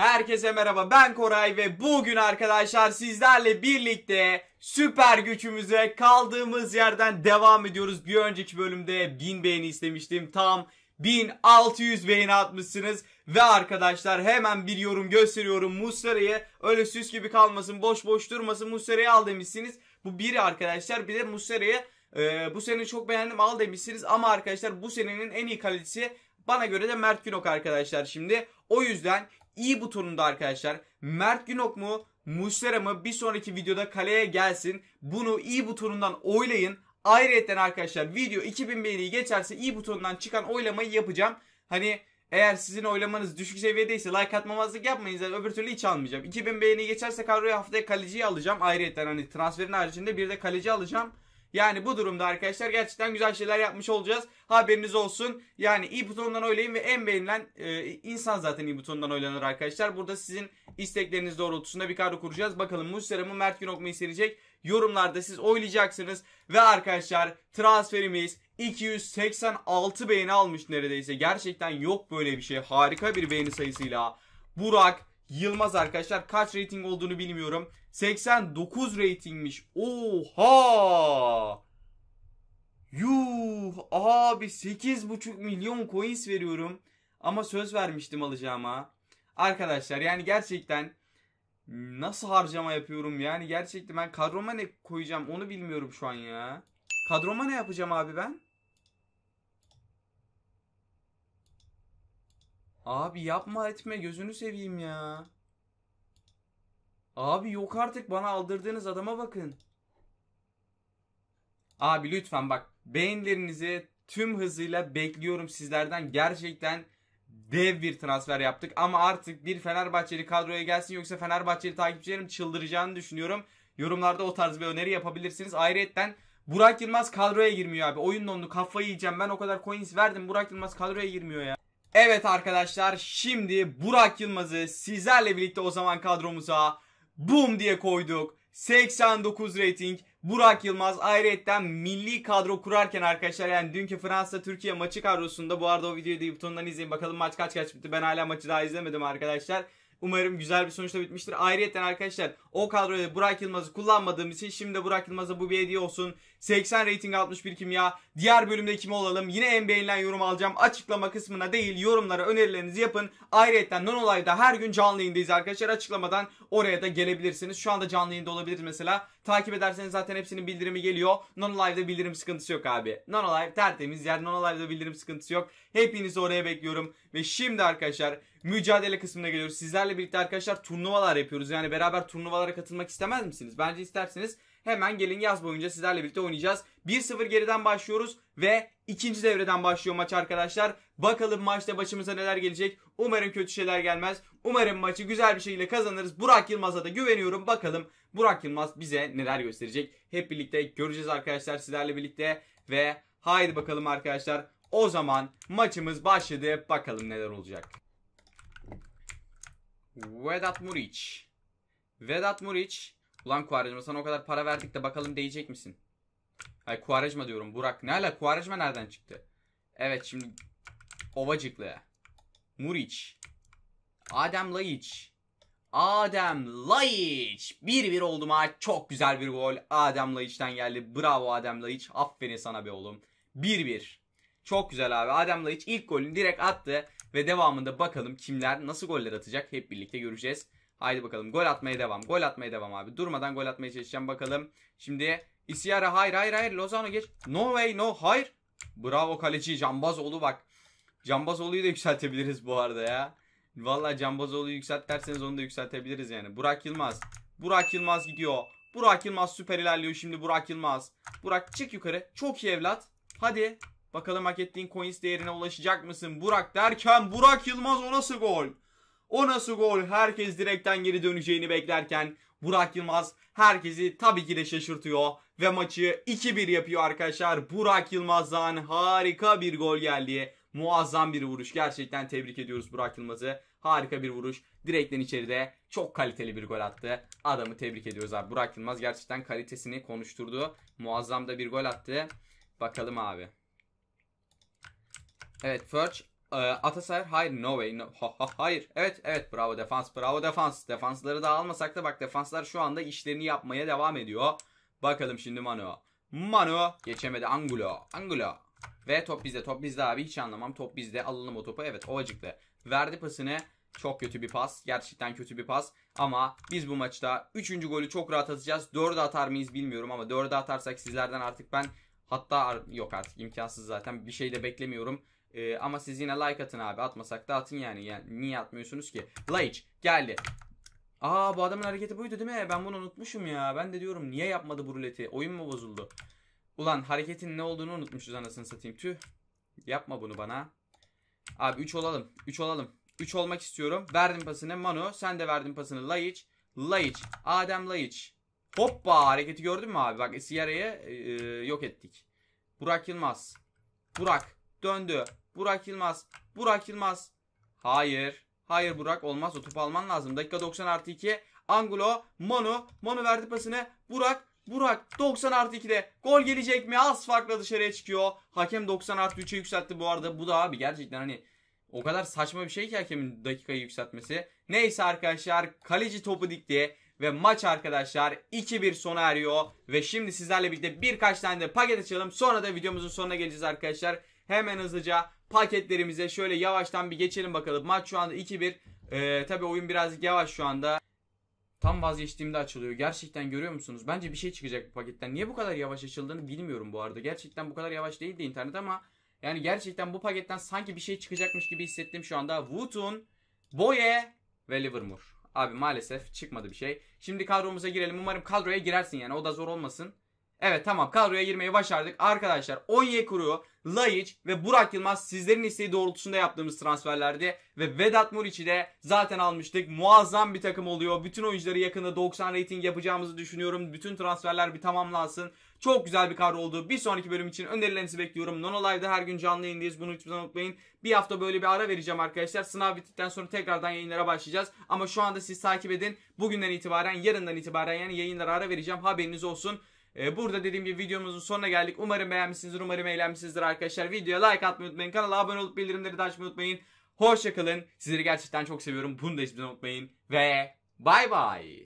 Herkese merhaba ben Koray ve bugün arkadaşlar sizlerle birlikte süper gücümüze kaldığımız yerden devam ediyoruz. Bir önceki bölümde 1000 beğeni istemiştim tam 1600 beğeni atmışsınız ve arkadaşlar hemen bir yorum gösteriyorum Muslera'yı öyle süs gibi kalmasın boş boş durmasın Muslera'yı al demişsiniz. Bu biri arkadaşlar bir de Muslera'yı e, bu sene çok beğendim al demişsiniz ama arkadaşlar bu senenin en iyi kalitesi bana göre de Mert Günok arkadaşlar şimdi. O yüzden iyi bu turunda arkadaşlar. Mert Günok mu Muslera mı bir sonraki videoda kaleye gelsin. Bunu iyi butonundan oylayın. Ayrıca arkadaşlar video 2000 beğeni geçerse iyi butonundan çıkan oylamayı yapacağım. Hani eğer sizin oylamanız düşük seviyedeyse like atmamazlık yapmayın öbür türlü hiç almayacağım. 2000 beğeni geçerse kadroya haftaya kaleciyi alacağım. Ayrıca hani transferin haricinde bir de kaleci alacağım. Yani bu durumda arkadaşlar gerçekten güzel şeyler yapmış olacağız. Haberiniz olsun. Yani iyi butonundan oylayın ve en beğenilen e, insan zaten iyi butonundan oylanır arkadaşlar. Burada sizin istekleriniz doğrultusunda bir kadro kuracağız. Bakalım Muslera Mert Günok mu isteyecek? Yorumlarda siz oylayacaksınız. Ve arkadaşlar transferimiz 286 beğeni almış neredeyse. Gerçekten yok böyle bir şey. Harika bir beğeni sayısıyla. Burak Yılmaz arkadaşlar. Kaç rating olduğunu bilmiyorum. 89 ratingmiş. Oha! Yuh! Abi 8,5 milyon coins veriyorum. Ama söz vermiştim alacağıma. Arkadaşlar yani gerçekten nasıl harcama yapıyorum yani gerçekten ben kadroma ne koyacağım onu bilmiyorum şu an ya. Kadroma ne yapacağım abi ben? Abi yapma etme gözünü seveyim ya. Abi yok artık bana aldırdığınız adama bakın. Abi lütfen bak beğenilerinizi tüm hızıyla bekliyorum sizlerden. Gerçekten dev bir transfer yaptık ama artık bir Fenerbahçeli kadroya gelsin yoksa Fenerbahçeli takipçilerim çıldıracağını düşünüyorum. Yorumlarda o tarz bir öneri yapabilirsiniz. Ayrıyeten Burak Yılmaz kadroya girmiyor abi. Oyunun onu kafayı yiyeceğim. Ben o kadar coins verdim. Burak Yılmaz kadroya girmiyor ya. Evet arkadaşlar şimdi Burak Yılmaz'ı sizlerle birlikte o zaman kadromuza bum diye koyduk. 89 rating Burak Yılmaz ayrıyetten milli kadro kurarken arkadaşlar yani dünkü Fransa Türkiye maçı kadrosunda bu arada o videoyu da butonundan izleyin bakalım maç kaç kaç bitti ben hala maçı daha izlemedim arkadaşlar. Umarım güzel bir sonuçla bitmiştir. Ayrıyeten arkadaşlar o kadroda Burak Yılmaz'ı kullanmadığım için şimdi Burak Yılmaz'a bu bir hediye olsun. 80 rating 61 kimya. Diğer bölümde kim olalım? Yine en beğenilen yorum alacağım. Açıklama kısmına değil yorumlara önerilerinizi yapın. Ayrıyeten non olayda her gün canlı yayındayız arkadaşlar. Açıklamadan oraya da gelebilirsiniz. Şu anda canlı yayında olabiliriz mesela. Takip ederseniz zaten hepsinin bildirimi geliyor. Non Live'da bildirim sıkıntısı yok abi. Non Live tertemiz yer. Non Live'da bildirim sıkıntısı yok. Hepinizi oraya bekliyorum. Ve şimdi arkadaşlar mücadele kısmına geliyoruz. Sizlerle birlikte arkadaşlar turnuvalar yapıyoruz. Yani beraber turnuvalara katılmak istemez misiniz? Bence isterseniz hemen gelin yaz boyunca sizlerle birlikte oynayacağız. 1-0 geriden başlıyoruz ve ikinci devreden başlıyor maç arkadaşlar. Bakalım maçta başımıza neler gelecek. Umarım kötü şeyler gelmez. Umarım maçı güzel bir şekilde kazanırız. Burak Yılmaz'a da güveniyorum. Bakalım Burak Yılmaz bize neler gösterecek. Hep birlikte göreceğiz arkadaşlar sizlerle birlikte. Ve haydi bakalım arkadaşlar. O zaman maçımız başladı. Bakalım neler olacak. Vedat Muriç. Vedat Muriç. Ulan Kuvarajma sana o kadar para verdik de bakalım değecek misin? Ay Kuvarajma diyorum Burak. Ne ala Kuvarajma nereden çıktı? Evet şimdi Ovacıklı. Muriç. Adem Laiç. Adem Laiç. 1-1 oldu maç. Çok güzel bir gol. Adem Laiç'ten geldi. Bravo Adem Laiç. Aferin sana be oğlum. 1-1. Çok güzel abi. Adem Laiç ilk golünü direkt attı. Ve devamında bakalım kimler nasıl goller atacak hep birlikte göreceğiz. Haydi bakalım gol atmaya devam. Gol atmaya devam abi. Durmadan gol atmaya çalışacağım bakalım. Şimdi Isiara hayır hayır hayır Lozano geç. No way no hayır. Bravo kaleci Cambazoğlu bak. Cambazoğlu'yu da yükseltebiliriz bu arada ya. Valla Cambazoğlu'yu yükselt derseniz onu da yükseltebiliriz yani. Burak Yılmaz. Burak Yılmaz gidiyor. Burak Yılmaz süper ilerliyor şimdi Burak Yılmaz. Burak çık yukarı. Çok iyi evlat. Hadi. Bakalım hak ettiğin coins değerine ulaşacak mısın Burak derken Burak Yılmaz o nasıl gol? O nasıl gol? Herkes direkten geri döneceğini beklerken Burak Yılmaz herkesi tabii ki de şaşırtıyor. Ve maçı 2-1 yapıyor arkadaşlar. Burak Yılmaz'dan harika bir gol geldi. Muazzam bir vuruş. Gerçekten tebrik ediyoruz Burak Yılmaz'ı. Harika bir vuruş. Direkten içeride çok kaliteli bir gol attı. Adamı tebrik ediyoruz abi. Burak Yılmaz gerçekten kalitesini konuşturdu. Muazzam da bir gol attı. Bakalım abi. Evet Furch, e, Atasayar hayır no way no. Ha, ha, hayır evet evet bravo defans bravo defans defansları da almasak da bak defanslar şu anda işlerini yapmaya devam ediyor. Bakalım şimdi Manu. Manu geçemedi Angulo Angulo ve top bizde top bizde abi hiç anlamam top bizde alalım o topu evet ovacıklı verdi pasını çok kötü bir pas gerçekten kötü bir pas ama biz bu maçta 3. golü çok rahat atacağız 4'e atar mıyız bilmiyorum ama 4'e atarsak sizlerden artık ben hatta yok artık imkansız zaten bir şey de beklemiyorum. E, ama siz yine like atın abi. Atmasak da atın yani. yani niye atmıyorsunuz ki? Laiç geldi. Aa bu adamın hareketi buydu değil mi? Ben bunu unutmuşum ya. Ben de diyorum niye yapmadı bu ruleti? Oyun mu bozuldu? Ulan hareketin ne olduğunu unutmuşuz anasını satayım. Tüh. Yapma bunu bana. Abi 3 olalım. 3 olalım. 3 olmak istiyorum. Verdim pasını Manu. Sen de verdin pasını Laiç. Laiç. Adem Laiç. Hoppa hareketi gördün mü abi? Bak Sierra'yı e, e, yok ettik. Burak Yılmaz. Burak. Döndü. Burak Yılmaz. Burak Yılmaz. Hayır. Hayır Burak olmaz. O topu alman lazım. Dakika 90 artı 2. Angulo. Manu. Manu verdi pasını. Burak. Burak 90 artı 2'de gol gelecek mi? Az farkla dışarıya çıkıyor. Hakem 90 artı 3'e yükseltti bu arada. Bu da abi gerçekten hani o kadar saçma bir şey ki hakemin dakikayı yükseltmesi. Neyse arkadaşlar kaleci topu dikti ve maç arkadaşlar 2-1 sona eriyor. Ve şimdi sizlerle birlikte birkaç tane de paket açalım. Sonra da videomuzun sonuna geleceğiz arkadaşlar. Hemen hızlıca paketlerimize şöyle yavaştan bir geçelim bakalım. Maç şu anda 2-1. Ee, tabii oyun birazcık yavaş şu anda. Tam vazgeçtiğimde açılıyor. Gerçekten görüyor musunuz? Bence bir şey çıkacak bu paketten. Niye bu kadar yavaş açıldığını bilmiyorum bu arada. Gerçekten bu kadar yavaş değildi internet ama yani gerçekten bu paketten sanki bir şey çıkacakmış gibi hissettim şu anda. Wootun, Boye ve Livermore. Abi maalesef çıkmadı bir şey. Şimdi kadromuza girelim. Umarım kadroya girersin yani. O da zor olmasın. Evet tamam kadroya girmeyi başardık. Arkadaşlar Onyekuru, Laiç ve Burak Yılmaz sizlerin isteği doğrultusunda yaptığımız transferlerdi. Ve Vedat Muriç'i de zaten almıştık. Muazzam bir takım oluyor. Bütün oyuncuları yakında 90 rating yapacağımızı düşünüyorum. Bütün transferler bir tamamlansın. Çok güzel bir kadro oldu. Bir sonraki bölüm için önerilerinizi bekliyorum. Nono her gün canlı yayındayız. Bunu lütfen unutmayın. Bir hafta böyle bir ara vereceğim arkadaşlar. Sınav bittikten sonra tekrardan yayınlara başlayacağız. Ama şu anda siz takip edin. Bugünden itibaren, yarından itibaren yani yayınlara ara vereceğim. Haberiniz olsun. Ee, burada dediğim gibi videomuzun sonuna geldik. Umarım beğenmişsinizdir, umarım eğlenmişsinizdir arkadaşlar. Videoya like atmayı unutmayın, kanala abone olup bildirimleri de açmayı unutmayın. Hoşçakalın. Sizleri gerçekten çok seviyorum. Bunu da hiçbir unutmayın. Ve bay bay.